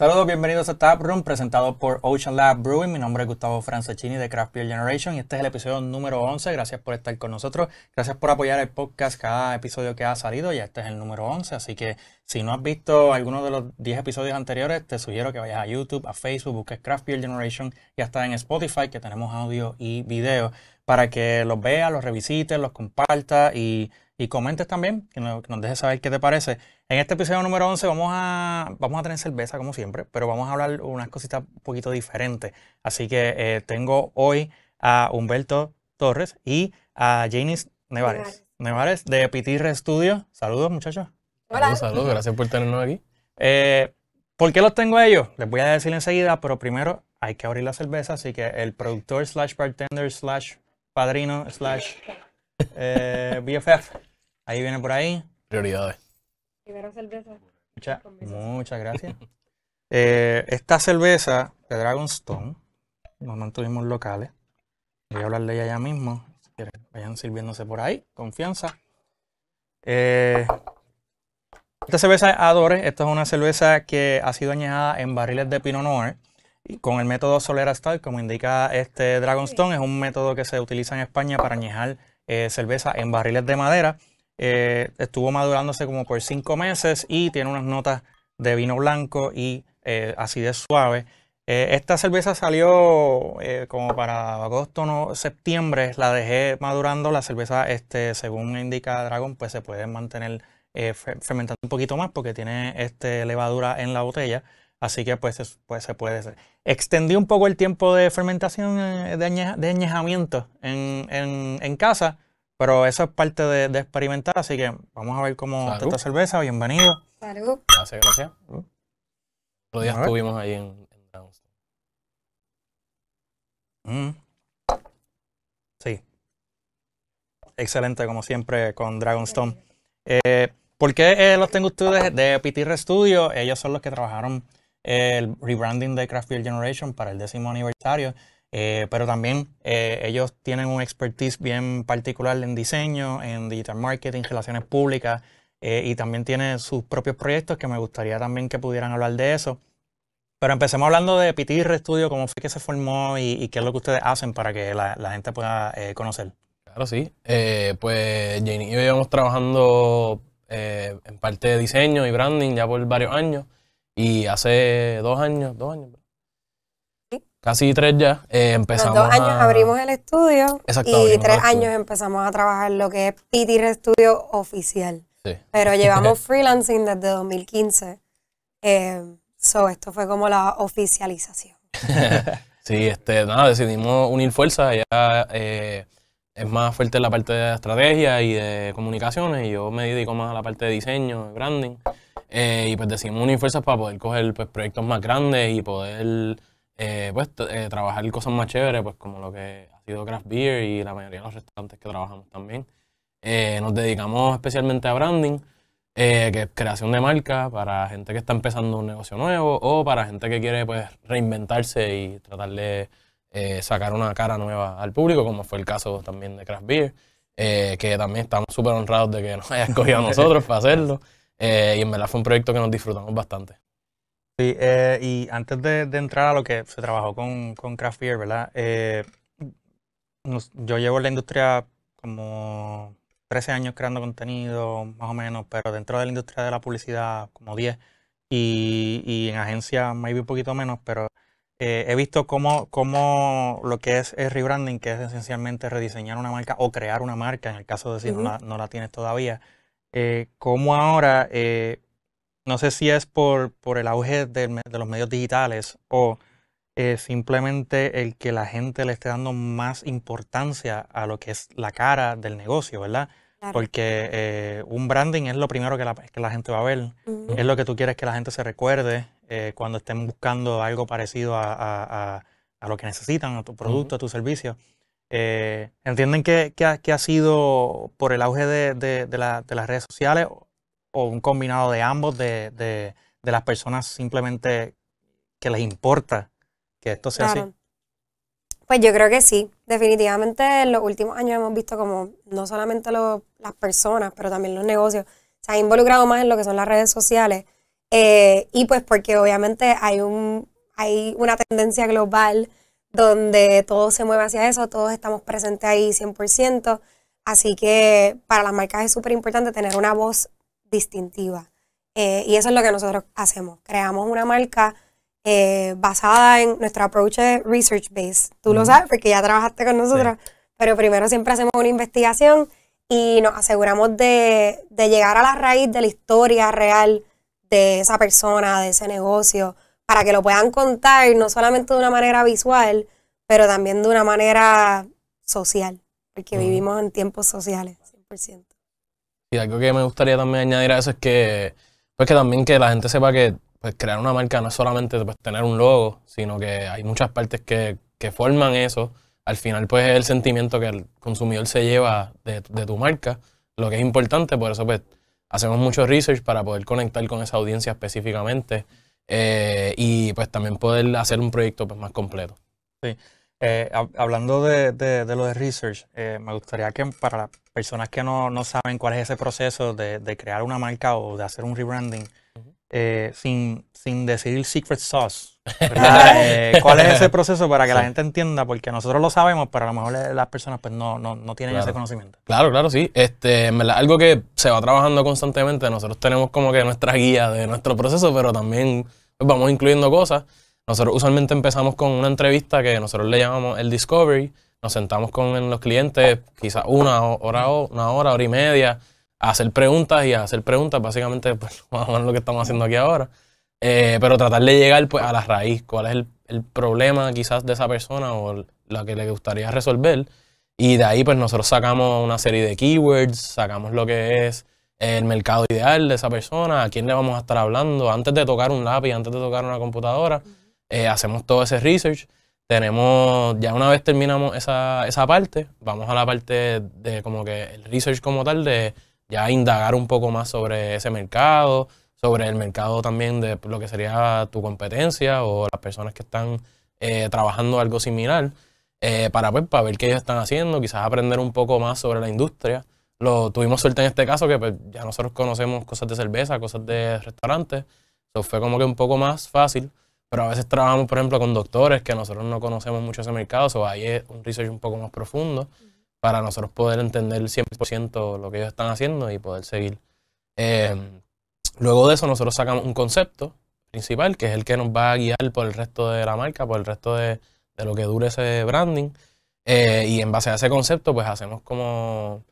Saludos, bienvenidos a Tap Room, presentado por Ocean Lab Brewing. Mi nombre es Gustavo Franceschini de Craft Beer Generation y este es el episodio número 11. Gracias por estar con nosotros. Gracias por apoyar el podcast cada episodio que ha salido. Ya este es el número 11, así que si no has visto alguno de los 10 episodios anteriores, te sugiero que vayas a YouTube, a Facebook, busques Craft Beer Generation y hasta en Spotify, que tenemos audio y video, para que los veas, los revisites, los compartas y y comentes también, que nos, dejes saber qué te parece. En este episodio número 11 vamos a, vamos a tener cerveza, como siempre, pero vamos a hablar unas cositas un poquito diferentes. Así que eh, tengo hoy a Humberto Torres y a Janice Nevares. Nevares de Pitirre Studio. Saludos, muchachos. Hola. Saludos, gracias por tenernos aquí. Eh, ¿Por qué los tengo ellos? Les voy a decir enseguida, pero primero hay que abrir la cerveza, así que el productor slash bartender slash padrino slash eh, BFF Ahí viene por ahí. Prioridades. Primero cerveza. muchas gracias. Eh, esta cerveza de Dragonstone nos mantuvimos locales. Voy a hablar de ella ya mismo. Si quieren, vayan sirviéndose por ahí, confianza. Eh, esta cerveza es Adore. Esta es una cerveza que ha sido añejada en barriles de Pinot Noir y con el método Solera Style, como indica este Dragonstone. Es un método que se utiliza en España para añejar eh, cerveza en barriles de madera. Eh, estuvo madurándose como por cinco meses y tiene unas notas de vino blanco y eh, así acidez suave. Eh, esta cerveza salió como para agosto, no, septiembre. La dejé madurando. La cerveza, este, según indica Dragon, pues se puede mantener fermentando un poquito más porque tiene este, levadura en la botella. Así que pues, pues se puede. Hacer. Extendí un poco el tiempo de fermentación, de, añejamiento en casa pero eso es parte de, experimentar, así que vamos a ver cómo está esta cerveza. Bienvenido. Salud. Gracias, gracias. Los días estuvimos ahí en, Dragonstone mm. Sí. Excelente, como siempre, con Dragonstone. Eh, ¿Por qué eh, los tengo ustedes de Pitirre Studio? Ellos son los que trabajaron el rebranding de Craft Beer Generation para el décimo aniversario. Eh, pero también eh, ellos tienen un expertise bien particular en diseño, en digital marketing, relaciones públicas, eh, y también tienen sus propios proyectos que me gustaría también que pudieran hablar de eso. Pero empecemos hablando de Pitirre Studio, cómo fue que se formó y, qué es lo que ustedes hacen para que la, gente pueda conocer. Claro, sí. pues Jane y yo llevamos trabajando en parte de diseño y branding ya por varios años. Y hace dos años, dos años, casi tres ya, eh, empezamos. dos años abrimos el estudio Exacto, y tres años empezamos a trabajar lo que es PTR Studio oficial. Pero llevamos freelancing desde 2015. Eh, so, esto fue como la oficialización. sí, este, nada, decidimos unir fuerzas. Eh, es más fuerte la parte de estrategia y de comunicaciones, y yo me dedico más a la parte de diseño, de branding. y pues decidimos unir fuerzas para poder coger pues, proyectos más grandes y poder eh, pues eh, trabajar cosas más chéveres, pues como lo que ha sido craft beer y la mayoría de los restaurantes que trabajamos también. Eh, nos dedicamos especialmente a branding, que es creación de marca para gente que está empezando un negocio nuevo o para gente que quiere pues reinventarse y tratar de sacar una cara nueva al público, como fue el caso también de Craft Beer, que también estamos súper honrados de que nos haya escogido a nosotros para hacerlo. y en verdad fue un proyecto que nos disfrutamos bastante. Sí, eh, y antes de, entrar a lo que se trabajó con, Craft Beer, ¿verdad? Eh, yo llevo en la industria como 13 años creando contenido, más o menos, pero dentro de la industria de la publicidad como 10 y, en agencia maybe un poquito menos, pero eh, he visto cómo, cómo, lo que es, el rebranding, que es esencialmente rediseñar una marca o crear una marca, en el caso de si no, la, no, la, tienes todavía, cómo ahora no sé si es por, el auge de, los medios digitales o eh, simplemente el que la gente le esté dando más importancia a lo que es la cara del negocio, ¿verdad? Porque eh, un branding es lo primero que la, que la gente va a ver, es lo que tú quieres que la gente se recuerde eh, cuando estén buscando algo parecido a, lo que necesitan, a tu producto, a tu servicio. ¿Entienden que, que, ha, sido por el auge de, de las redes sociales o un combinado de ambos, de, las personas simplemente que les importa que esto sea así? Pues yo creo que sí. Definitivamente en los últimos años hemos visto como no solamente las personas, pero también los negocios se han involucrado más en lo que son las redes sociales. Eh, y pues porque obviamente hay, un, hay una tendencia global donde todo se mueve hacia eso, todos estamos presentes ahí 100%. Así que para las marcas es súper importante tener una voz distintiva. Eh, y eso es lo que nosotros hacemos. Creamos una marca eh, basada en nuestro approach research base. Tú lo sabes porque ya trabajaste con nosotros, pero primero siempre hacemos una investigación y nos aseguramos de, llegar a la raíz de la historia real de esa persona, de ese negocio, para que lo puedan contar no solamente de una manera visual, pero también de una manera social, porque vivimos en tiempos sociales, 100%. Y algo que me gustaría también añadir a eso es que, pues que también que la gente sepa que pues, crear una marca no es solamente pues, tener un logo, sino que hay muchas partes que, que forman eso. Al final, pues es el sentimiento que el consumidor se lleva de, tu marca, lo que es importante, por eso pues hacemos mucho research para poder conectar con esa audiencia específicamente eh, y pues también poder hacer un proyecto pues, más completo. Sí. Eh, hablando de, de, lo de research, eh, me gustaría que para las personas que no, saben cuál es ese proceso de, crear una marca o de hacer un rebranding, eh, sin, sin decir secret sauce, ¿cuál es ese proceso para que la gente entienda? Porque nosotros lo sabemos, pero a lo mejor las personas pues no, tienen ese conocimiento. Claro, claro, sí. Este, algo que se va trabajando constantemente. Nosotros tenemos como que nuestra guía de nuestro proceso, pero también pues, vamos incluyendo cosas. Nosotros usualmente empezamos con una entrevista que nosotros le llamamos el Discovery. Nos sentamos con los clientes quizás una hora, una hora, hora y media, a hacer preguntas y a hacer preguntas, básicamente pues, lo que estamos haciendo aquí ahora. Eh, pero tratar de llegar pues, a la raíz, cuál es el, el problema quizás de esa persona o la que le gustaría resolver. Y de ahí pues nosotros sacamos una serie de keywords, sacamos lo que es el mercado ideal de esa persona, a quién le vamos a estar hablando antes de tocar un lápiz, antes de tocar una computadora. Eh, hacemos todo ese research. Tenemos, ya una vez terminamos esa, parte, vamos a la parte de como que el research como tal, de ya indagar un poco más sobre ese mercado, sobre el mercado también de lo que sería tu competencia o las personas que están eh, trabajando algo similar, eh, pues, para, ver qué ellos están haciendo, quizás aprender un poco más sobre la industria. Lo, tuvimos suerte en este caso que pues, ya nosotros conocemos cosas de cerveza, cosas de restaurantes, eso fue como que un poco más fácil. Pero a veces trabajamos, por ejemplo, con doctores que nosotros no conocemos mucho ese mercado, o so ahí es un research un poco más profundo para nosotros poder entender 100% lo que ellos están haciendo y poder seguir. Eh, luego de eso, nosotros sacamos un concepto principal, que es el que nos va a guiar por el resto de la marca, por el resto de, lo que dure ese branding. Eh, y en base a ese concepto, pues hacemos como,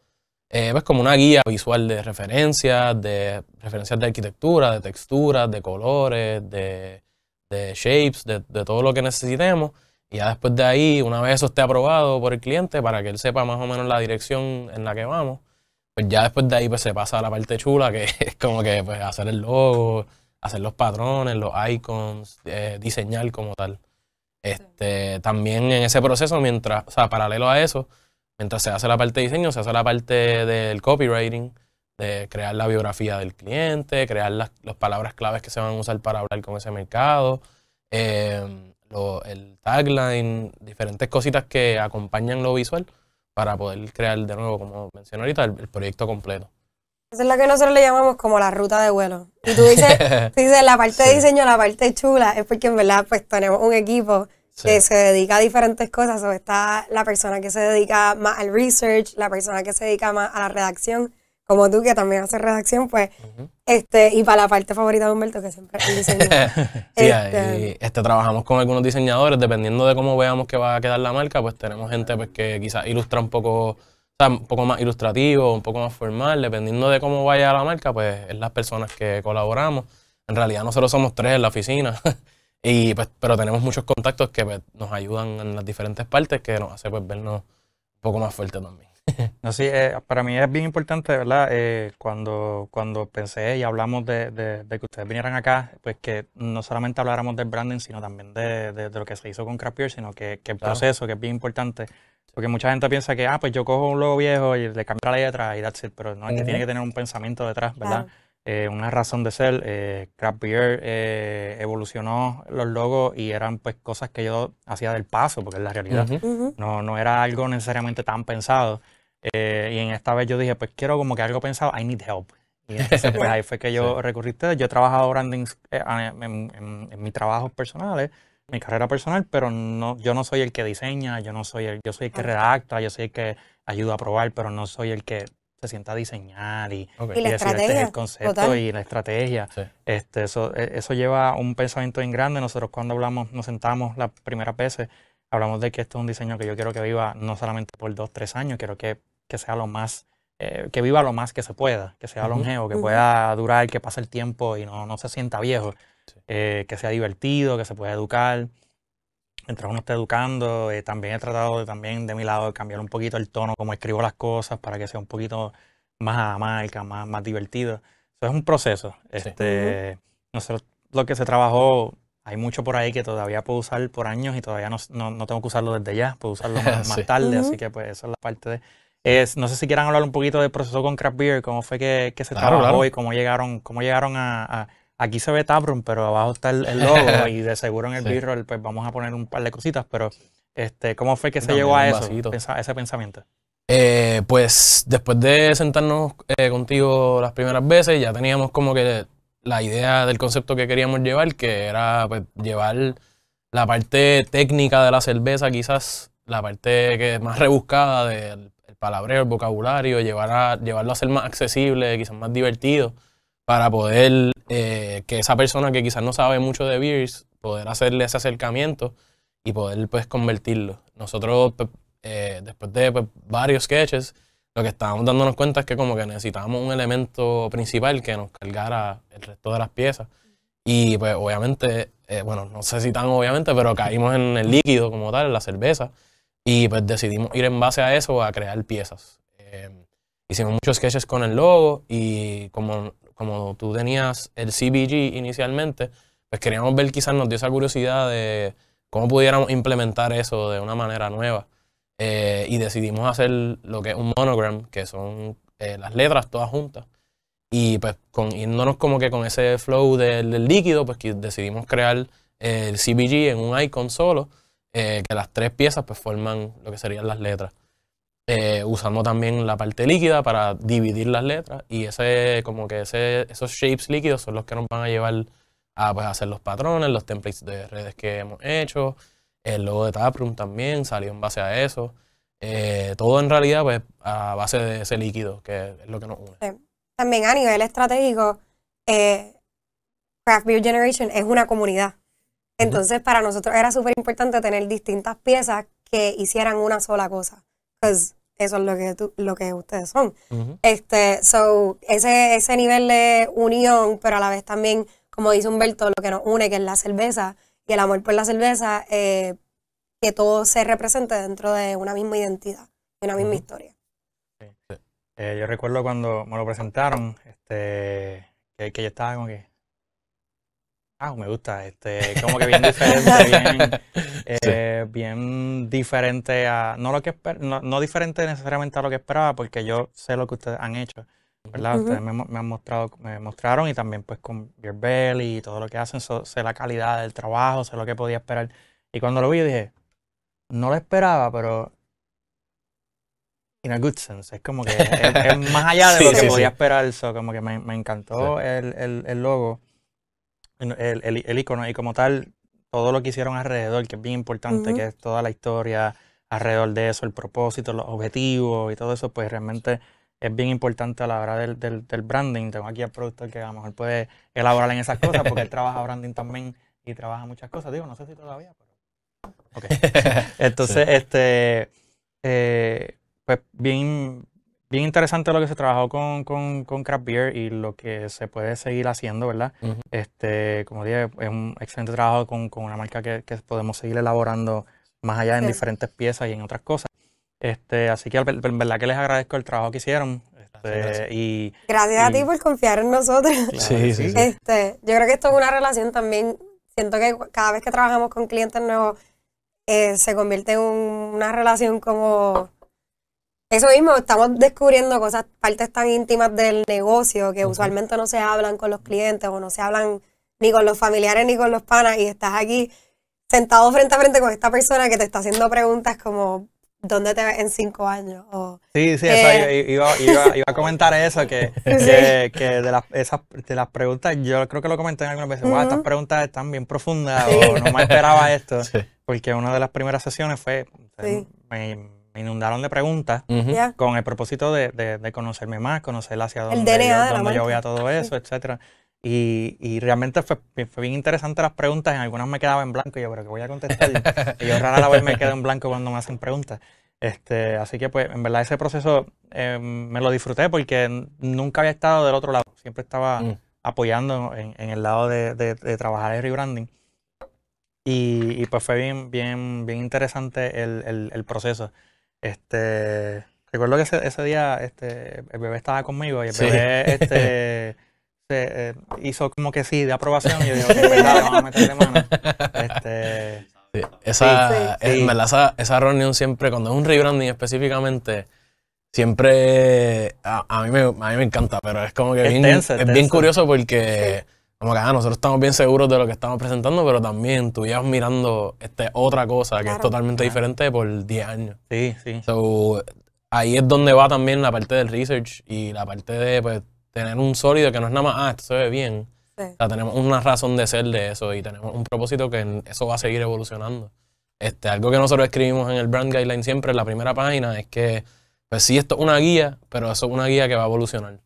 eh, pues, como una guía visual de referencias, de referencias de arquitectura, de texturas, de colores, de de shapes, de, todo lo que necesitemos. Y ya después de ahí, una vez eso esté aprobado por el cliente, para que él sepa más o menos la dirección en la que vamos, pues ya después de ahí pues, se pasa a la parte chula, que es como que pues, hacer el logo, hacer los patrones, los icons, eh, diseñar como tal. Este, también en ese proceso, mientras, o sea, paralelo a eso, mientras se hace la parte de diseño, se hace la parte del copywriting, de crear la biografía del cliente, crear las, palabras claves que se van a usar para hablar con ese mercado, eh, el tagline, diferentes cositas que acompañan lo visual para poder crear de nuevo, como mencioné ahorita, el, proyecto completo. Esa es lo que nosotros le llamamos como la ruta de vuelo. Y tú dices, dices la parte de diseño, la parte chula, es porque en verdad pues tenemos un equipo que se dedica a diferentes cosas. O está la persona que se dedica más al research, la persona que se dedica más a la redacción, como tú que también haces redacción, pues, este, y para la parte favorita de Humberto, que siempre es el diseño. Este, este, trabajamos con algunos diseñadores, dependiendo de cómo veamos que va a quedar la marca, pues tenemos gente pues, que quizás ilustra un poco, un poco más ilustrativo, un poco más formal, dependiendo de cómo vaya la marca, pues es las personas que colaboramos. En realidad nosotros somos tres en la oficina. Y pues, pero tenemos muchos contactos que pues, nos ayudan en las diferentes partes que nos hace pues, vernos un poco más fuerte también. no, sí, eh, para mí es bien importante, ¿verdad? Eh, cuando, cuando pensé y hablamos de, que ustedes vinieran acá, pues que no solamente habláramos del branding, sino también de, de lo que se hizo con Beer, sino que, el proceso, que es bien importante. Porque mucha gente piensa que, ah, pues yo cojo un logo viejo y le cambio la letra y that's pero no, es que tiene que tener un pensamiento detrás, ¿verdad? Eh, una razón de ser. Eh, Craft Beer evolucionó los logos y eran pues cosas que yo hacía del paso, porque es la realidad. no, no era algo necesariamente tan pensado. Eh, y en esta vez yo dije, pues quiero como que algo pensado, I need help. Y entonces, pues, ahí fue que yo recurrí a ustedes. Yo he trabajado branding eh, en, en, en mis trabajos personales, mi carrera personal, pero no, yo no soy el que diseña, yo no soy el, yo soy el que redacta, yo soy el que ayuda a probar, pero no soy el que se sienta a diseñar y, y, decir este el concepto y la estrategia. Este, eso, e, eso lleva un pensamiento bien grande. Nosotros cuando hablamos, nos sentamos las primeras veces hablamos de que esto es un diseño que yo quiero que viva no solamente por dos, tres años, quiero que, que sea lo más, eh, que viva lo más que se pueda, que sea longevo, que pueda durar, que pase el tiempo y no, no se sienta viejo, eh, que sea divertido, que se pueda educar. Mientras uno esté educando, eh, también he tratado de, también de mi lado de cambiar un poquito el tono, como escribo las cosas, para que sea un poquito más a más, más divertido. Eso es un proceso. Este, Nosotros lo que se trabajó hay mucho por ahí que todavía puedo usar por años y todavía no, tengo que usarlo desde ya, puedo usarlo más, tarde, así que pues esa es la parte de... Es, no sé si quieran hablar un poquito del proceso con Craft Beer, cómo fue que, se trabajó y cómo llegaron, cómo llegaron a, Aquí se ve Taproom, pero abajo está el, logo y de seguro en el sí. pues vamos a poner un par de cositas, pero este, ¿cómo fue que se llegó a eso, ese pensamiento? Eh, pues después de sentarnos eh, contigo las primeras veces, ya teníamos como que la idea del concepto que queríamos llevar, que era pues, llevar la parte técnica de la cerveza, quizás la parte que es más rebuscada del el palabreo, el vocabulario, a, llevarlo a ser más accesible, quizás más divertido, para poder eh, que esa persona que quizás no sabe mucho de beers, poder hacerle ese acercamiento y poder pues convertirlo. Nosotros, pues, eh, después de pues, varios sketches, lo que estábamos dándonos cuenta es que como que necesitábamos un elemento principal que nos cargara el resto de las piezas. Y pues obviamente, eh, bueno, no sé si tan obviamente, pero caímos en el líquido como tal, en la cerveza. Y pues decidimos ir en base a eso a crear piezas. Eh, hicimos muchos sketches con el logo y como, como tú tenías el CBG inicialmente, pues queríamos ver, quizás nos dio esa curiosidad de cómo pudiéramos implementar eso de una manera nueva. Eh, y decidimos hacer lo que es un monogram, que son eh, las letras todas juntas. Y pues con como que con ese flow del, líquido, pues decidimos crear eh, el CBG en un icon solo, que las tres piezas pues forman lo que serían las letras. usando también la parte líquida para dividir las letras y ese como que esos shapes líquidos son los que nos van a llevar a pues, hacer los patrones, los templates de redes que hemos hecho, el logo de Taproom también salió en base a eso. Eh, todo en realidad pues a base de ese líquido, que es lo que nos une. También a nivel estratégico, eh, Craft Beer Generation es una comunidad. Entonces, para nosotros era súper importante tener distintas piezas que hicieran una sola cosa. Pues eso es lo que, lo que ustedes son. este, so, ese, ese nivel de unión, pero a la vez también, como dice Humberto, lo que nos une, que es la cerveza, y el amor por la cerveza, eh, que todo se represente dentro de una misma identidad y una misma historia. Eh, yo recuerdo cuando me lo presentaron, este, que, yo estaba como que, Ah, me gusta, este, como que bien diferente, bien, eh, bien diferente a, no lo que no, diferente necesariamente a lo que esperaba, porque yo sé lo que ustedes han hecho, me, han mostrado, me mostraron y también pues con Beer y todo lo que hacen, sé la calidad del trabajo, sé lo que podía esperar. Y cuando lo vi dije, no lo esperaba, pero in a good sense, es como que es, más allá de lo que podía esperar, como que me, encantó el, logo, el, icono y como tal, todo lo que hicieron alrededor, que es bien importante, que es toda la historia alrededor de eso, el propósito, los objetivos y todo eso, pues realmente es bien importante a la hora del, branding. Tengo aquí al productor que a lo mejor puede elaborar en esas cosas, porque él trabaja branding también y trabaja muchas cosas. Digo, no sé si todavía, pero. Entonces, este, eh, pues bien, bien interesante lo que se trabajó con, con, con, Craft Beer y lo que se puede seguir haciendo, ¿verdad? Este, como dije, es un excelente trabajo con, con una marca que, podemos seguir elaborando más allá en diferentes piezas y en otras cosas. Este, así que en verdad que les agradezco el trabajo que hicieron. gracias. Este, y, gracias a ti por confiar en nosotros. sí, sí, este, yo creo que esto es una relación también. Siento que cada vez que trabajamos con clientes nuevos, eh, se convierte en una relación como eso mismo, estamos descubriendo cosas, partes tan íntimas del negocio que usualmente no se hablan con los clientes o no se hablan ni con los familiares ni con los panas y estás aquí sentado frente a frente con esta persona que te está haciendo preguntas como ¿Dónde te ves en cinco años? sí, sí, eso, eh, iba, a comentar eso, que, de, las, esas, de las preguntas, yo creo que lo comenté algunas veces, estas preguntas están bien profundas, o no me esperaba esto, porque una de las primeras sesiones fue, me, inundaron de preguntas con el propósito de, conocerme más, conocer hacia dónde, yo, dónde yo voy a todo eso, etcétera. Y, y realmente fue, fue, bien interesante las preguntas. En algunas me quedaba en blanco y yo, pero que voy a contestar. y yo rara la vez me quedo en blanco cuando me hacen preguntas. Este, así que, pues, en verdad, ese proceso em, me lo disfruté porque nunca había estado del otro lado. Siempre estaba mm. apoyando en, en, el lado de, de, trabajar el rebranding. Y, y, pues fue bien, bien, bien interesante el, el, proceso. Este, recuerdo que ese, ese, día este, el bebé estaba conmigo y el bebé este, eh, hizo como que sí, de aprobación, y yo dije, a meterle mano. Este, eh, esa, esa, reunión siempre, cuando es un rebranding específicamente, siempre a, mí me, a mí me encanta, pero es como que es, bien, curioso porque como que ah, nosotros estamos bien seguros de lo que estamos presentando, pero también tú ibas mirando este, otra cosa que es totalmente diferente por 10 años. Sí, sí. ahí es donde va también la parte del research y la parte de pues, tener un sólido que no es nada más, ah, esto se ve bien. O sea, tenemos una razón de ser de eso y tenemos un propósito que eso va a seguir evolucionando. Este, algo que nosotros escribimos en el Brand Guideline siempre, en la primera página, es que, pues sí, esto es una guía, pero eso es una guía que va a evolucionar.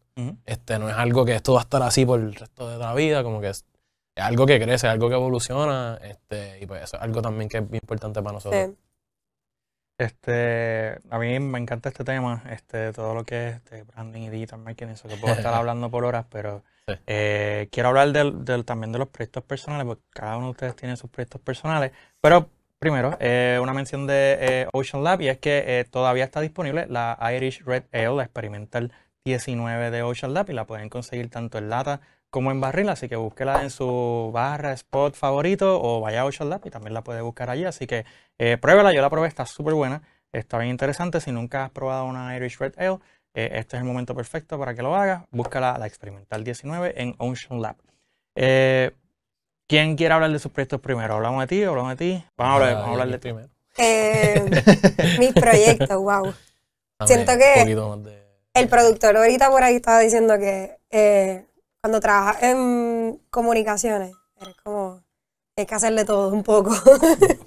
este, no es algo que esto va a estar así por el resto de la vida, como que es, algo que crece, algo que evoluciona, este, y pues eso es algo también que es importante para nosotros. Este, a mí me encanta este tema, este, todo lo que es de branding y digital marketing, eso que puedo estar hablando por horas, pero eh, quiero hablar del, también de los proyectos personales, porque cada uno de ustedes tiene sus proyectos personales. Pero primero, eh, una mención de eh, Ocean Lab, y es que todavía está disponible la Irish Red Ale, la experimental 19 de Ocean Lab, y la pueden conseguir tanto en lata como en barril, así que búsquela en su barra, spot favorito o vaya a Ocean Lab y también la puede buscar allí. Así que eh, pruébela, yo la probé, está súper buena, está bien interesante. Si nunca has probado una Irish Red Ale, eh, este es el momento perfecto para que lo hagas. Búscala la Experimental 19 en Ocean Lab. Eh, ¿Quién quiere hablar de sus proyectos primero? ¿Hablamos de ti? ¿Hablamos de ti? Vamos a hablar, de ti. Primero. mis proyectos, wow. Siento que el productor ahorita por ahí estaba diciendo que cuando trabajas en comunicaciones, eres como, hay que hacerle todo un poco.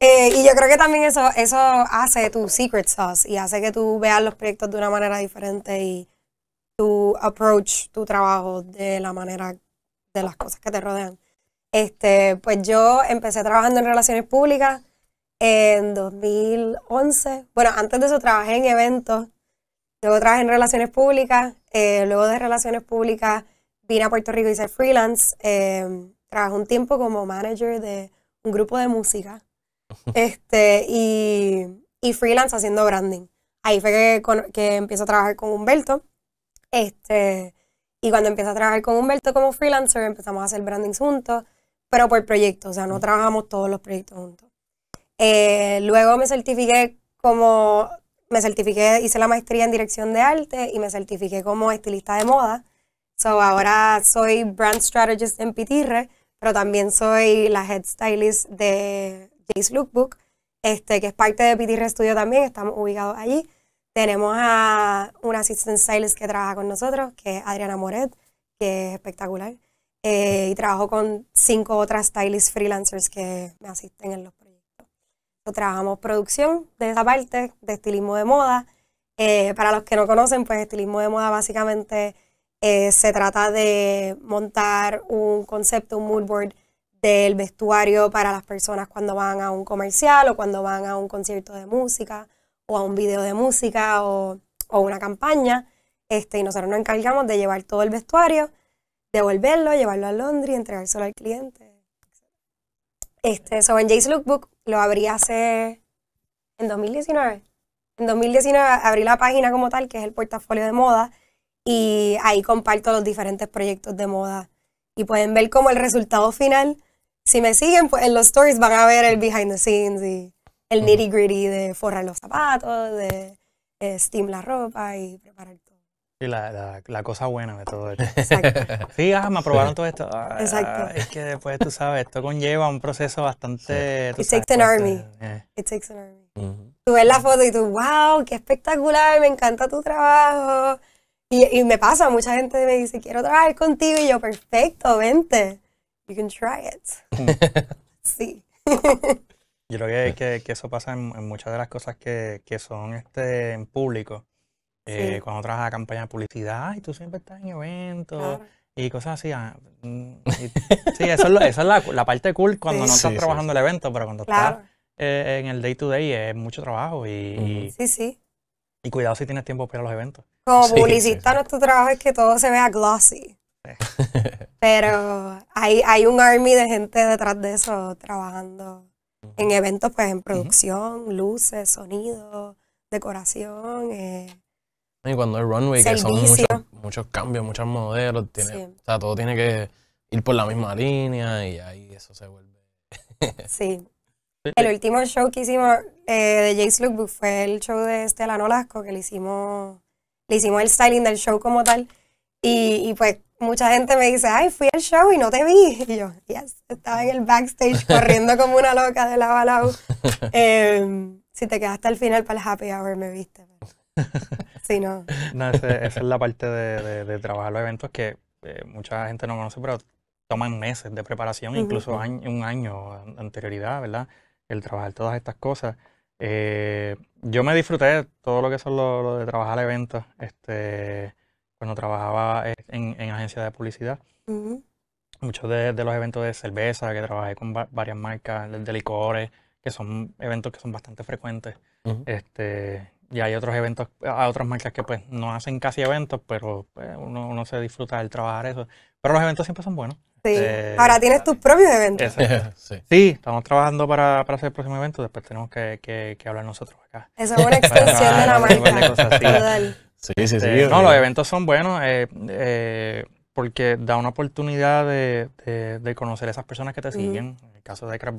Eh, y yo creo que también eso, eso hace tu secret sauce y hace que tú veas los proyectos de una manera diferente y tu approach, tu trabajo de la manera de las cosas que te rodean. Este, pues yo empecé trabajando en relaciones públicas en 2011. Bueno, antes de eso trabajé en eventos Luego trabajé en relaciones públicas. Eh, luego de relaciones públicas vine a Puerto Rico y hice freelance. Em, trabajé un tiempo como manager de un grupo de música. este, y, freelance haciendo branding. Ahí fue que, que empiezo a trabajar con Humberto. Este, y cuando empecé a trabajar con Humberto como freelancer, empezamos a hacer branding juntos, pero por proyectos, o sea, no trabajamos todos los proyectos juntos. Eh, luego me certifiqué como me certifiqué, hice la maestría en dirección de arte y me certifiqué como estilista de moda. So ahora soy brand strategist en Pitirre, pero también soy la head stylist de Jay's Lookbook, este, que es parte de Pitirre Studio también, estamos ubicados allí. Tenemos a una assistant stylist que trabaja con nosotros, que es Adriana Moret, que es espectacular. Eh, y trabajo con cinco otras stylist freelancers que me asisten en los trabajamos producción de esa parte, de estilismo de moda. Eh, para los que no conocen, pues estilismo de moda básicamente eh, se trata de montar un concepto, un mood board del vestuario para las personas cuando van a un comercial o cuando van a un concierto de música o a un video de música o, o una campaña. Este, y nosotros nos encargamos de llevar todo el vestuario, devolverlo, llevarlo a Londres y entregárselo al cliente. Este, so en Jay's Lookbook lo abrí hace. en 2019. En 2019 abrí la página como tal, que es el portafolio de moda, y ahí comparto los diferentes proyectos de moda. Y pueden ver como el resultado final. Si me siguen pues, en los stories van a ver el behind the scenes y el nitty gritty de forrar los zapatos, de, eh, steam la ropa y preparar todo. Y la, cosa buena de todo esto. Exacto. Sí, ah, me aprobaron todo esto. Ah, Exacto. Es que después, tú sabes, esto conlleva un proceso bastante... Eh. It, takes an army. It takes an army. Tú ves la foto y tú, wow, qué espectacular, me encanta tu trabajo. Y, me pasa, mucha gente me dice, quiero trabajar contigo. Y yo, perfecto, vente. You can try it. sí. yo creo que, que, eso pasa en, muchas de las cosas que, que son este, en público eh, Cuando trabajas campaña de publicidad y tú siempre estás en eventos y cosas así. Ah, mm, sí, eso es, la, parte cool cuando no estás trabajando trabajando el evento, pero cuando estás eh, en el day to day es mucho trabajo. Y, sí, sí. Y cuidado si tienes tiempo para los eventos. Como publicista, nuestro trabajo es que todo se vea glossy. Pero hay, hay un army de gente detrás de eso trabajando en eventos, pues en producción, luces, sonido, decoración. Eh y cuando es runway, que son muchos, muchos, cambios, muchos modelos, tiene, o sea, todo tiene que ir por la misma línea y ahí eso se vuelve. sí. El último show que hicimos eh, de Jace Lookbook fue el show de Estela Nolasco, que le hicimos, le hicimos el styling del show como tal. Y, pues mucha gente me dice, ay, fui al show y no te vi. Y yo, yes, estaba en el backstage corriendo como una loca de lado a lado. Em, si te quedaste al final para el happy hour, me viste. sí, no. esa es la parte de, trabajar los eventos que eh, mucha gente no conoce, pero toman meses de preparación, incluso un año anterioridad, ¿verdad? El trabajar todas estas cosas. Eh, yo me disfruté todo lo que son lo, de trabajar eventos este, cuando trabajaba eh, en, en agencia de publicidad. Muchos de, los eventos de cerveza que trabajé con varias marcas, de, licores, que son eventos que son bastante frecuentes. Y hay otros eventos, a otras marcas que pues no hacen casi eventos, pero pues, uno, se disfruta del trabajar eso. Pero los eventos siempre son buenos. Sí. Eh, Ahora tienes tus propios eventos. sí. estamos trabajando para, hacer el próximo evento, después tenemos que, hablar nosotros acá. Eso es una extensión de la marca. De sí, sí, sí. Eh, no, los eventos son buenos. Eh, porque da una oportunidad de, conocer a esas personas que te siguen. En el caso de Craft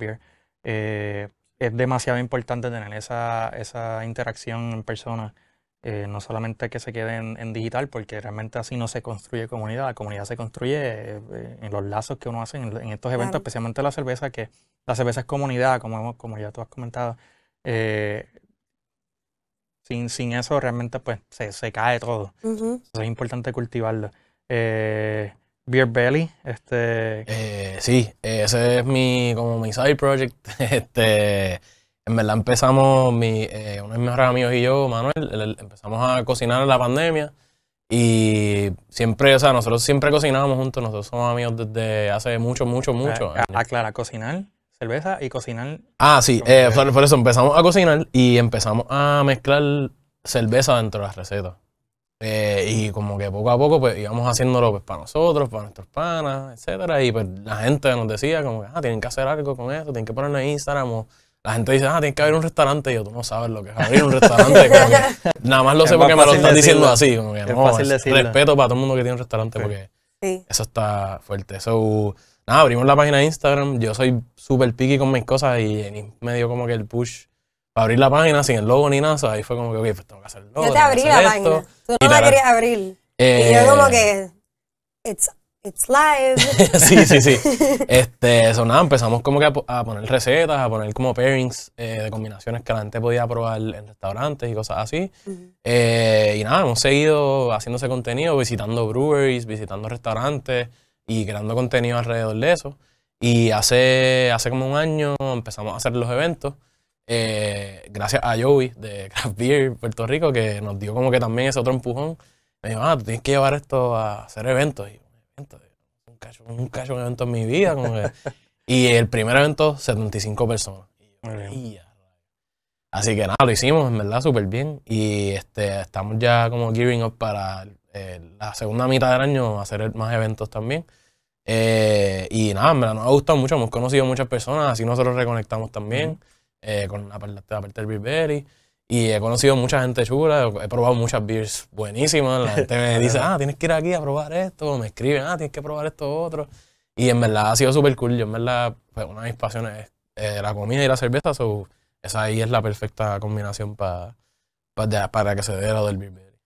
Beer, es demasiado importante tener esa, interacción en persona, eh, no solamente que se quede en, digital, porque realmente así no se construye comunidad, la comunidad se construye eh, en los lazos que uno hace en, estos eventos, especialmente la cerveza, que la cerveza es comunidad, como, como ya tú has comentado. Eh, sin, sin, eso realmente pues se, cae todo. es importante cultivarlo. Beer Belly. Este... Eh, sí, ese es mi, como mi side project. Este, en verdad empezamos, mi, eh, uno de mis mejores amigos y yo, Manuel, empezamos a cocinar en la pandemia. Y siempre, o sea, nosotros siempre cocinábamos juntos, nosotros somos amigos desde hace mucho, mucho, ah, mucho. Ah, claro, cocinar cerveza y cocinar. Ah, sí, eh, por, eso empezamos a cocinar y empezamos a mezclar cerveza dentro de las recetas. Eh, y como que poco a poco pues íbamos haciéndolo pues, para nosotros, para nuestros panas, etcétera. Y pues la gente nos decía como que, ah, tienen que hacer algo con esto, tienen que ponerlo en Instagram. O, la gente dice, ah, tienen que abrir un restaurante. Y yo, tú no sabes lo que es abrir un restaurante. nada más lo sé porque me lo están diciendo así. Como es fácil es, respeto para todo el mundo que tiene un restaurante porque eso está fuerte. Eso, nada, abrimos la página de Instagram. Yo soy súper picky con mis cosas y me dio como que el push para abrir la página sin el logo ni nada. ahí fue como que, ok, pues tengo que hacer el logo. Yo te abrí la página. Tú no la querías abrir. y yo eh, como que, it's, it's live. sí, sí, sí. este, eso nada, empezamos como que a, poner recetas, a poner como pairings eh, de combinaciones que la gente podía probar en restaurantes y cosas así. Eh, y nada, hemos seguido haciéndose contenido, visitando breweries, visitando restaurantes y creando contenido alrededor de eso. Y hace, hace como un año empezamos a hacer los eventos. Eh, gracias a Joey de Craft Beer Puerto Rico, que nos dio como que también ese otro empujón. Me dijo, ah, tú tienes que llevar esto a hacer eventos. Y un cacho, un evento en mi vida. Como que. y el primer evento, 75 personas. Así que nada, lo hicimos, en verdad, súper bien. Y este, estamos ya como gearing up para la segunda mitad del año hacer más eventos también. Eh, y nada, nos ha gustado mucho, hemos conocido muchas personas, así nosotros reconectamos también eh, con la, parte del Bilberry. Y he conocido mucha gente chula, he probado muchas beers buenísimas. La gente me dice, ah, tienes que ir aquí a probar esto. Me escriben, ah, tienes que probar esto otro. Y en verdad ha sido súper cool. Yo, en verdad, pues, una de mis pasiones es eh, la comida y la cerveza. esa ahí es la perfecta combinación para para que se dé lo del beer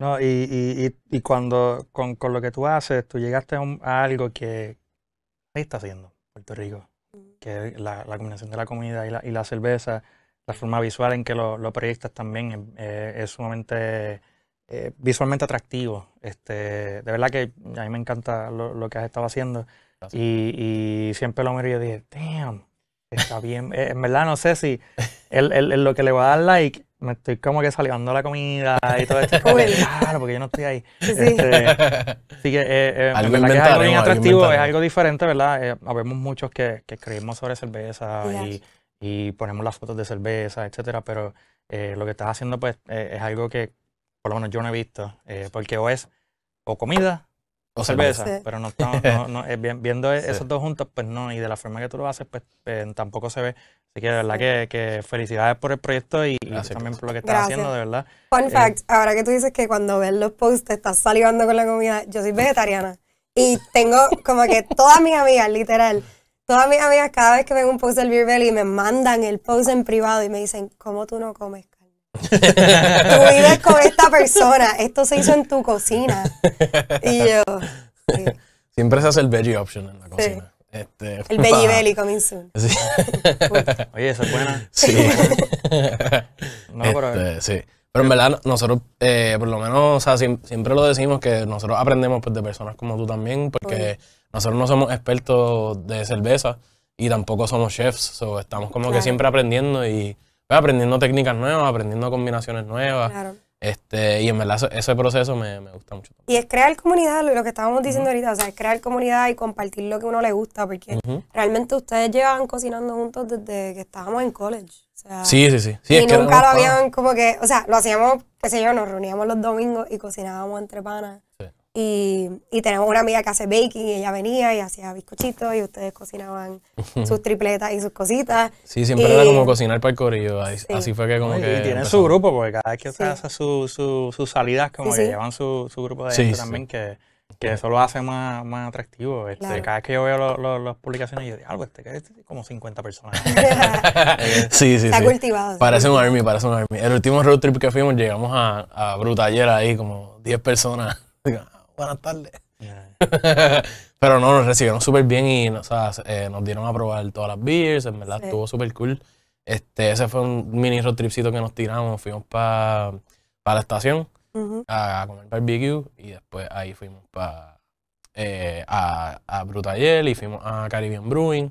No, y, y, y, cuando con, con, lo que tú haces, tú llegaste a, algo que. ahí está haciendo Puerto Rico? que la, la combinación de la comida y la, y la, cerveza, la forma visual en que lo, lo proyectas también es sumamente eh, visualmente atractivo. Este, de verdad que a mí me encanta lo, lo que has estado haciendo y, y, siempre lo miro y dije, damn, está bien. Eh, en verdad no sé si el, el, lo que le va a dar like me estoy como que salivando la comida y todo esto. claro, porque yo no estoy ahí. Sí. así este, eh, eh, que, es algo bien atractivo, es algo diferente, ¿verdad? Eh, habemos muchos que, que, escribimos sobre cerveza y, ponemos las fotos de cerveza, etcétera, pero lo que estás haciendo, pues, es algo que por lo menos yo no he visto, porque o es o comida o cerveza, pero no, viendo esos dos juntos, pues no, y de la forma que tú lo haces, pues tampoco se ve Así que de verdad que, felicidades por el proyecto y, también por lo que estás haciendo, de verdad. Fun eh, fact, ahora que tú dices que cuando ves los posts te estás salivando con la comida, yo soy vegetariana y tengo como que todas mis amigas, literal, todas mis amigas cada vez que ven un post del Beer Belly me mandan el post en privado y me dicen, ¿cómo tú no comes carne? tú vives con esta persona, esto se hizo en tu cocina. Y yo... Siempre se hace el veggie option en la cocina. Este, el Belly Belly coming soon. Oye, eso es buena. Sí. no, este, pero... Sí. Pero en verdad, nosotros, eh, por lo menos, o sea, siempre lo decimos que nosotros aprendemos pues, de personas como tú también, porque nosotros no somos expertos de cerveza y tampoco somos chefs, so, estamos como que siempre aprendiendo y pues, aprendiendo técnicas nuevas, aprendiendo combinaciones nuevas. Claro. Este, y en verdad ese proceso me, gusta mucho. Y es crear comunidad, lo, que estábamos diciendo ahorita, o sea, es crear comunidad y compartir lo que uno le gusta, porque realmente ustedes llevaban cocinando juntos desde que estábamos en college. sí, sí, sí. y nunca lo habían como que, o sea, lo hacíamos, qué sé yo, nos reuníamos los domingos y cocinábamos entre panas. Y, y, tenemos una amiga que hace baking y ella venía y hacía bizcochitos y ustedes cocinaban sus tripletas y sus cositas. Sí, siempre era como cocinar para el corillo. Así, fue que como que... Y tienen su grupo porque cada vez que ustedes hacen sus su, salidas como que llevan su, grupo de gente también que eso lo hace más, más atractivo. Este, cada vez que yo veo las publicaciones, yo digo, algo, este que este es como 50 personas. sí, sí, Se cultivado. Parece un army, parece un army. El último road trip que fuimos, llegamos a, a Brutallera ahí, como 10 personas buenas tardes. Pero no, nos recibieron súper bien y o sea, eh, nos dieron a probar todas las beers, en verdad estuvo súper cool. Este, ese fue un mini road tripcito que nos tiramos, fuimos para la estación a, comer barbecue y después ahí fuimos para eh, a, a Brutayel y fuimos a Caribbean Brewing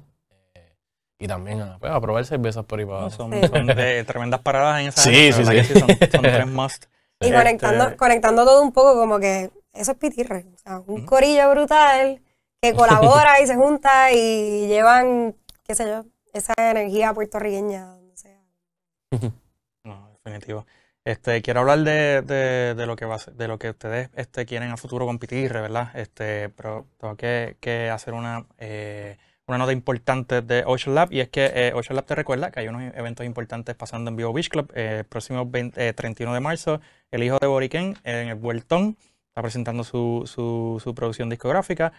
eh, y también pues, a probar cervezas por ahí Son, de tremendas paradas en esa. Sí, sí, sí. son, son, tres must. Y este, conectando, conectando todo un poco, como que eso es pitirre. un corillo brutal que colabora y se junta y llevan, qué sé yo, esa energía puertorriqueña, sea. No, definitivo. Este, quiero hablar de, lo que de lo que ustedes este, quieren a futuro con Pitirre, ¿verdad? Este, pero tengo que, hacer una, eh, una nota importante de Ocean Lab y es que eh, Ocean Lab te recuerda que hay unos eventos importantes pasando en Vivo Beach Club eh, el próximo 20, 31 de marzo el hijo de Boriken, en el Vueltón, está presentando su, producción discográfica.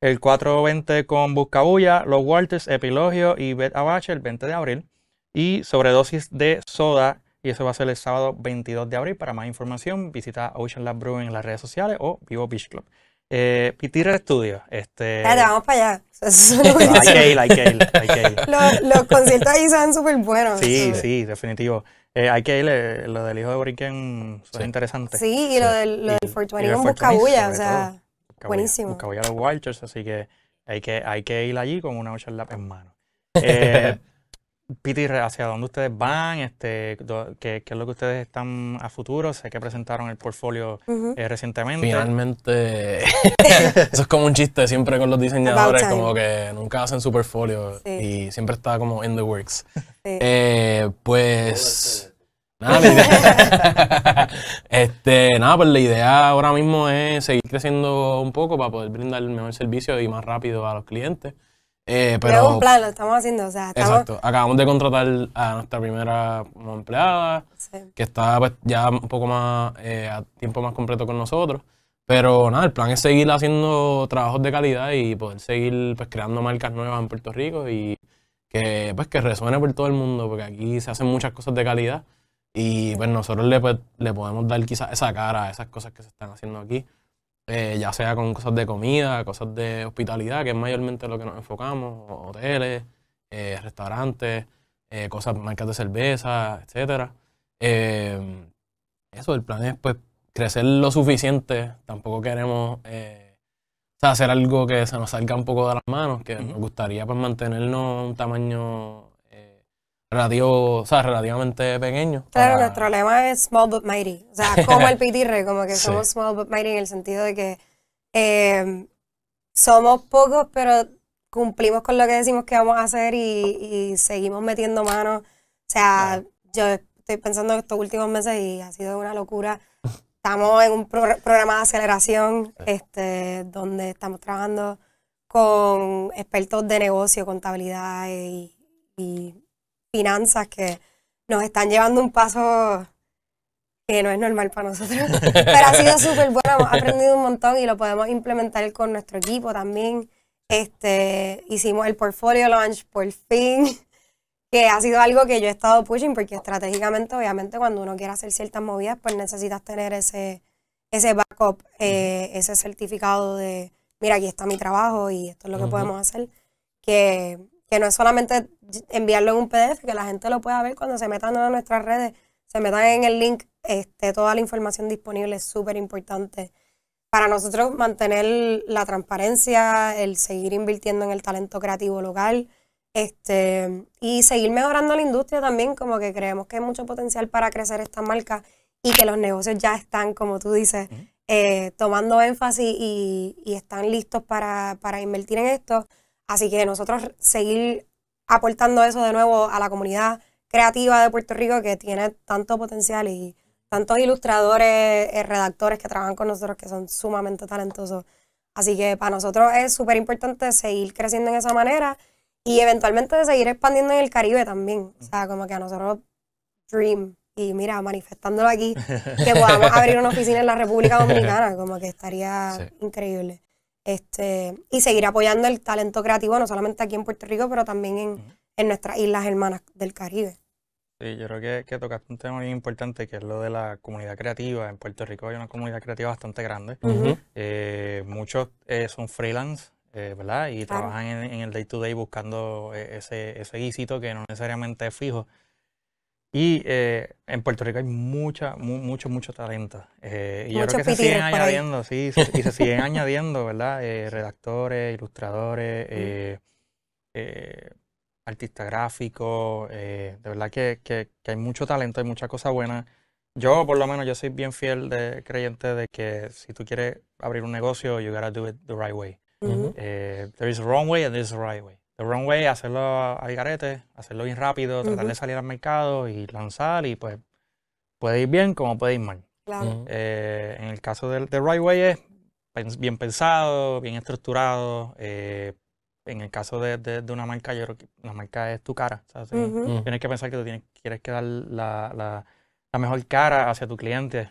El 420 con Buscabulla, Los Walters, Epilogio y Beth Abache el 20 de abril. Y sobredosis de soda, y eso va a ser el sábado 22 de abril. Para más información, visita Ocean Lab Brew en las redes sociales o Vivo Beach Club. Eh, Pitira Studios. Este... vamos para allá. hay que ir, hay que ir, los, conciertos ahí son súper buenos. Sí, sí, definitivo. Eh, hay que ir, eh, lo del hijo de Boriquen suena interesante. Sí, y lo del, lo del busca Buscabulla, o sea, buscabulla, buenísimo. los Walters, así que hay, que hay que ir allí con una charla en mano. Eh, Piti, ¿hacia dónde ustedes van? Este, ¿qué, es lo que ustedes están a futuro? Sé que presentaron el portfolio eh, recientemente. Finalmente, eso es como un chiste siempre con los diseñadores, como que nunca hacen su portfolio y siempre está como in the works. Eh, pues... Nada, este, nada, pues la idea ahora mismo es seguir creciendo un poco para poder brindar el mejor servicio y más rápido a los clientes. Eh, pero es un plan, lo estamos haciendo. O sea, estamos... Exacto. Acabamos de contratar a nuestra primera empleada, que está pues, ya un poco más eh, a tiempo más completo con nosotros. Pero nada, el plan es seguir haciendo trabajos de calidad y poder seguir pues, creando marcas nuevas en Puerto Rico y que, pues, que resuene por todo el mundo, porque aquí se hacen muchas cosas de calidad y pues, nosotros le, pues, le podemos dar quizás esa cara a esas cosas que se están haciendo aquí. Eh, ya sea con cosas de comida, cosas de hospitalidad, que es mayormente lo que nos enfocamos, hoteles, eh, restaurantes, eh, cosas, marcas de cerveza, etcétera. eso, el plan es pues crecer lo suficiente, tampoco queremos hacer algo que se nos salga un poco de las manos, que nos gustaría pues mantenernos un tamaño radio, o sea, relativamente pequeño. Claro, nuestro lema es Small But Mighty. O sea, como el Pitirre, como que somos Small But Mighty en el sentido de que em, somos pocos, pero cumplimos con lo que decimos que vamos a hacer y, seguimos metiendo manos. O sea, yo estoy pensando en estos últimos meses y ha sido una locura. Estamos en un programa de aceleración eh. este, donde estamos trabajando con expertos de negocio, contabilidad y finanzas que nos están llevando un paso que no es normal para nosotros. Pero ha sido súper bueno, hemos aprendido un montón y lo podemos implementar con nuestro equipo también. Este, hicimos el portfolio launch por fin, que ha sido algo que yo he estado pushing porque estratégicamente, obviamente, cuando uno quiere hacer ciertas movidas, pues necesitas tener ese, ese backup, eh, ese certificado de, mira, aquí está mi trabajo y esto es lo que podemos hacer, que que no es solamente enviarlo en un PDF, que la gente lo pueda ver cuando se metan en nuestras redes, se metan en el link, este, toda la información disponible es súper importante para nosotros mantener la transparencia, el seguir invirtiendo en el talento creativo local este, y seguir mejorando la industria también, como que creemos que hay mucho potencial para crecer esta marca y que los negocios ya están, como tú dices, eh, tomando énfasis y, están listos para, para invertir en esto. Así que nosotros seguir aportando eso de nuevo a la comunidad creativa de Puerto Rico que tiene tanto potencial y tantos ilustradores, eh, redactores que trabajan con nosotros que son sumamente talentosos. Así que para nosotros es súper importante seguir creciendo en esa manera y eventualmente seguir expandiendo en el Caribe también. O sea, como que a nosotros, dream. Y mira, manifestándolo aquí, que podamos abrir una oficina en la República Dominicana, como que estaría increíble este, y seguir apoyando el talento creativo, no solamente aquí en Puerto Rico, pero también en, nuestras islas hermanas del Caribe. Sí, yo creo que, que, tocaste un tema muy importante, que es lo de la comunidad creativa. En Puerto Rico hay una comunidad creativa bastante grande. Eh, muchos eh, son freelance, eh, ¿verdad? Y trabajan en, el day-to-day buscando ese, ese guisito que no necesariamente es fijo. Y eh, en Puerto Rico hay mucha, mucho, mucho talento. Eh, y yo creo que se siguen añadiendo, sí, y se siguen añadiendo, ¿verdad? Eh, redactores, ilustradores, mm. eh, artistas gráficos. de verdad que, hay mucho talento, hay muchas cosas buenas. Yo, por lo menos, yo soy bien fiel de, creyente de que si tú quieres abrir un negocio, you gotta do it the right way. there is a wrong way and there is right way the wrong way, hacerlo al garete, hacerlo bien rápido, tratar de salir al mercado y lanzar y pues puede ir bien como puede ir mal. Eh, en el caso del de right way es bien pensado, bien estructurado. Eh, en el caso de, una marca, yo creo que la marca es tu cara. Tienes que pensar que tú tienes, quieres que dar la, mejor cara hacia tu cliente,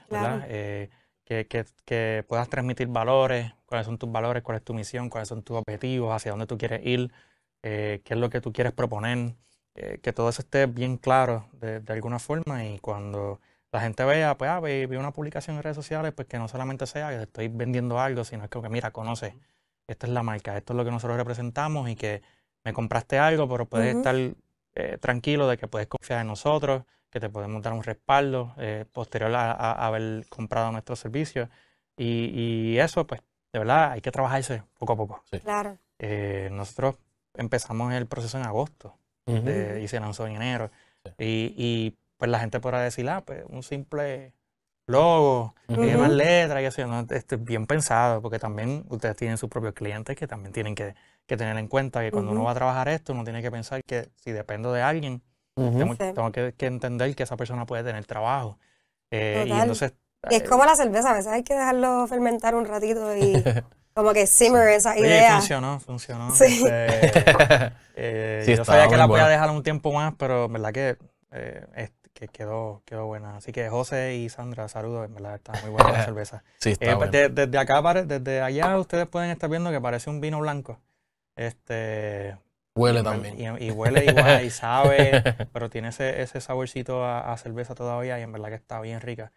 eh, que, que, que puedas transmitir valores, cuáles son tus valores, cuál es tu misión, cuáles son tus objetivos, hacia dónde tú quieres ir. Eh, qué es lo que tú quieres proponer, eh, que todo eso esté bien claro de, alguna forma y cuando la gente vea, pues, ah, una publicación en redes sociales, pues que no solamente sea que estoy vendiendo algo, sino que, mira, conoce, esta es la marca, esto es lo que nosotros representamos y que me compraste algo, pero puedes estar eh, tranquilo de que puedes confiar en nosotros, que te podemos dar un respaldo posterior a, haber comprado nuestros servicios. Y, eso, pues, de verdad, hay que trabajarse poco a poco. Claro. nosotros empezamos el proceso en agosto este, y se lanzó en enero. Y, y, pues la gente podrá decir, ah, pues un simple logo, uh eh, y letras, y así, este, bien pensado, porque también ustedes tienen sus propios clientes que también tienen que, tener en cuenta que cuando uno va a trabajar esto, uno tiene que pensar que si dependo de alguien, tengo, que, entender que esa persona puede tener trabajo. Eh, entonces... Es eh, como la cerveza, a veces hay que dejarlo fermentar un ratito y... como que simmer esa idea. Sí, funcionó, funcionó. Sí. Este, eh, yo sabía que la voy a dejar un tiempo más, pero en verdad que, eh, que quedó, quedó buena. Así que José y Sandra, saludos. En verdad está muy buena la cerveza. Sí, eh, está pues, desde acá, desde allá, ustedes pueden estar viendo que parece un vino blanco. Este, Huele también. Y, huele igual y sabe, pero tiene ese, ese saborcito a, cerveza todavía y en verdad que está bien rica.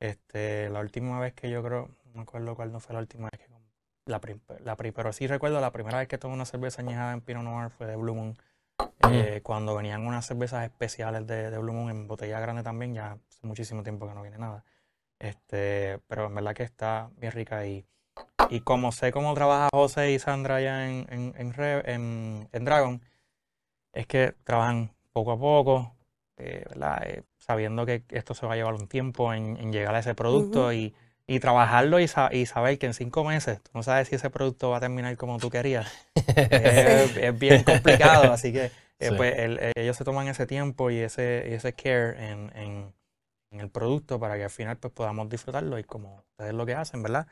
Este, la última vez que yo creo, no me acuerdo cuál no fue la última vez que la, la, pero sí recuerdo la primera vez que tomé una cerveza añejada en Pinot Noir fue de Blue Moon. Eh, cuando venían unas cervezas especiales de, de, Blue Moon en botella grande también, ya hace muchísimo tiempo que no viene nada. Este, pero en verdad que está bien rica y, y como sé cómo trabaja José y Sandra ya en, en, en, Dragon, es que trabajan poco a poco, eh, ¿verdad? Eh, sabiendo que esto se va a llevar un tiempo en, llegar a ese producto y y trabajarlo y, saber que en cinco meses tú no sabes si ese producto va a terminar como tú querías. es, bien complicado, así que eh, pues, eh, ellos se toman ese tiempo y ese, care en, el producto para que al final pues, podamos disfrutarlo y como ustedes lo que hacen, ¿verdad?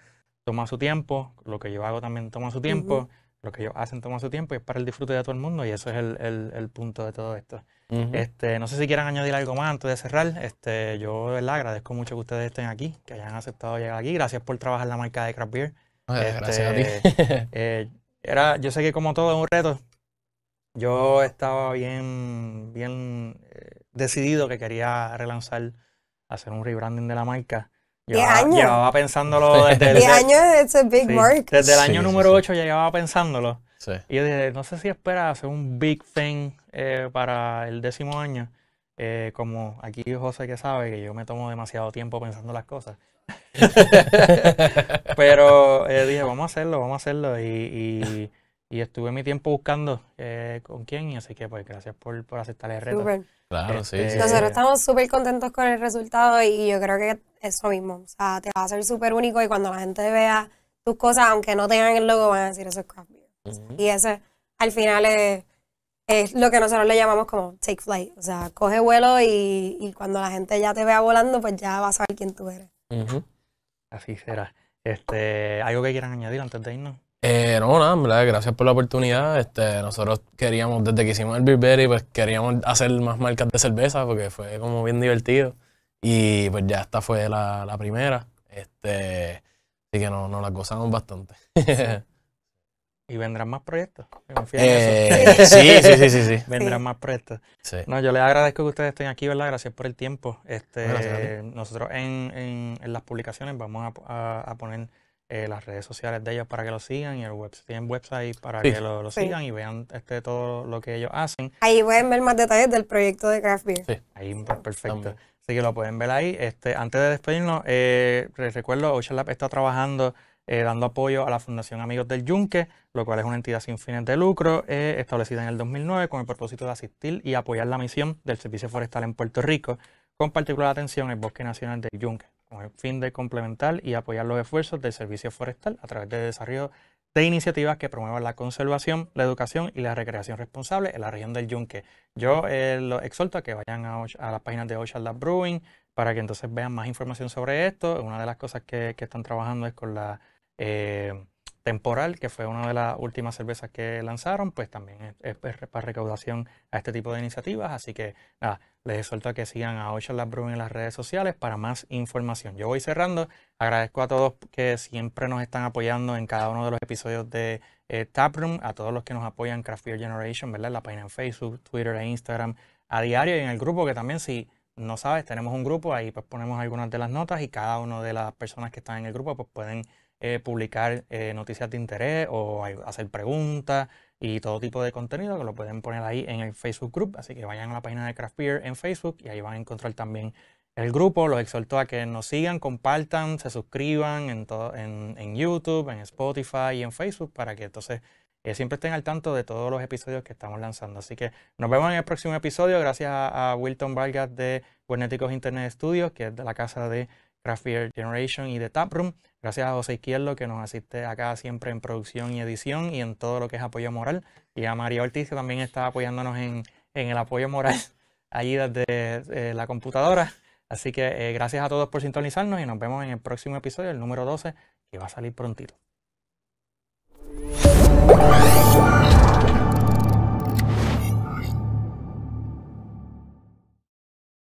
Toma su tiempo, lo que yo hago también toma su tiempo, lo que ellos hacen toma su tiempo y es para el disfrute de todo el mundo y eso es el punto de todo esto. Este, no sé si quieran añadir algo más antes de cerrar. Este, yo ¿verdad? agradezco mucho que ustedes estén aquí, que hayan aceptado llegar aquí. Gracias por trabajar la marca de Craft Beer. Este, gracias a ti. Eh, era, yo sé que como todo es un reto. Yo estaba bien, bien eh, decidido que quería relanzar, hacer un rebranding de la marca. Llevaba, llevaba pensándolo desde el, big mark. Desde el año número 8 ya llevaba pensándolo. Y yo dije, no sé si espera hacer un big thing eh, para el décimo año, eh, como aquí José que sabe que yo me tomo demasiado tiempo pensando las cosas. Pero eh, dije, vamos a hacerlo, vamos a hacerlo. Y, y, estuve mi tiempo buscando con quién, y así que pues gracias por, por aceptar el reto. Claro, este, Nosotros estamos súper contentos con el resultado y yo creo que eso mismo, o sea, te va a hacer súper único y cuando la gente vea tus cosas, aunque no tengan el logo, van a decir eso es craft Y ese al final es es lo que nosotros le llamamos como take flight. O sea, coge vuelo y, cuando la gente ya te vea volando, pues ya vas a saber quién tú eres. Así será. Este, ¿Algo que quieran añadir antes de irnos? Eh, no, nada, gracias por la oportunidad. Este, nosotros queríamos, desde que hicimos el Beerberry, pues queríamos hacer más marcas de cerveza porque fue como bien divertido. Y pues ya esta fue la, primera. Este, así que no, nos la gozamos bastante. Y vendrán más proyectos. Eh, sí, sí, sí, sí, sí. Vendrán más proyectos. No, yo les agradezco que ustedes estén aquí, ¿verdad? Gracias por el tiempo. Este, nosotros en, las publicaciones vamos a, poner eh, las redes sociales de ellos para que lo sigan y el web, tienen website para que lo, sigan y vean este, todo lo que ellos hacen. Ahí pueden ver más detalles del proyecto de Craft Sí. Ahí, pues, perfecto. Así que lo pueden ver ahí. Este, antes de despedirnos, eh, recuerdo, Ocean Lab está trabajando... Eh, dando apoyo a la Fundación Amigos del Yunque, lo cual es una entidad sin fines de lucro eh, establecida en el 2009 con el propósito de asistir y apoyar la misión del Servicio Forestal en Puerto Rico, con particular atención el Bosque Nacional del Yunque, con el fin de complementar y apoyar los esfuerzos del Servicio Forestal a través del desarrollo de iniciativas que promuevan la conservación, la educación y la recreación responsable en la región del Yunque. Yo eh, los exhorto a que vayan a, las páginas de Ocean Brewing para que entonces vean más información sobre esto. Una de las cosas que están trabajando es con la eh, temporal, que fue una de las últimas cervezas que lanzaron, pues también es, para recaudación a este tipo de iniciativas. Así que nada, les exhorto a que sigan a Ocean Lab Brewing en las redes sociales para más información. Yo voy cerrando. Agradezco a todos que siempre nos están apoyando en cada uno de los episodios de eh, Taproom, a todos los que nos apoyan Craft Beer Generation, ¿verdad? La página en Facebook, Twitter e Instagram a diario y en el grupo que también si no sabes, tenemos un grupo, ahí pues ponemos algunas de las notas y cada una de las personas que están en el grupo pues pueden eh, publicar eh, noticias de interés o hacer preguntas y todo tipo de contenido que lo pueden poner ahí en el Facebook Group. Así que vayan a la página de Craft Beer en Facebook y ahí van a encontrar también el grupo. Los exhorto a que nos sigan, compartan, se suscriban en, todo, en, YouTube, en Spotify y en Facebook para que entonces eh, siempre estén al tanto de todos los episodios que estamos lanzando. Así que nos vemos en el próximo episodio. Gracias a, Wilton Vargas de Guernéticos Internet Studios, que es de la casa de Graphier Generation y de Taproom. Gracias a José Izquierdo que nos asiste acá siempre en producción y edición y en todo lo que es apoyo moral. Y a María Ortiz que también está apoyándonos en, el apoyo moral allí desde eh, la computadora. Así que eh, gracias a todos por sintonizarnos y nos vemos en el próximo episodio, el número 12, que va a salir prontito.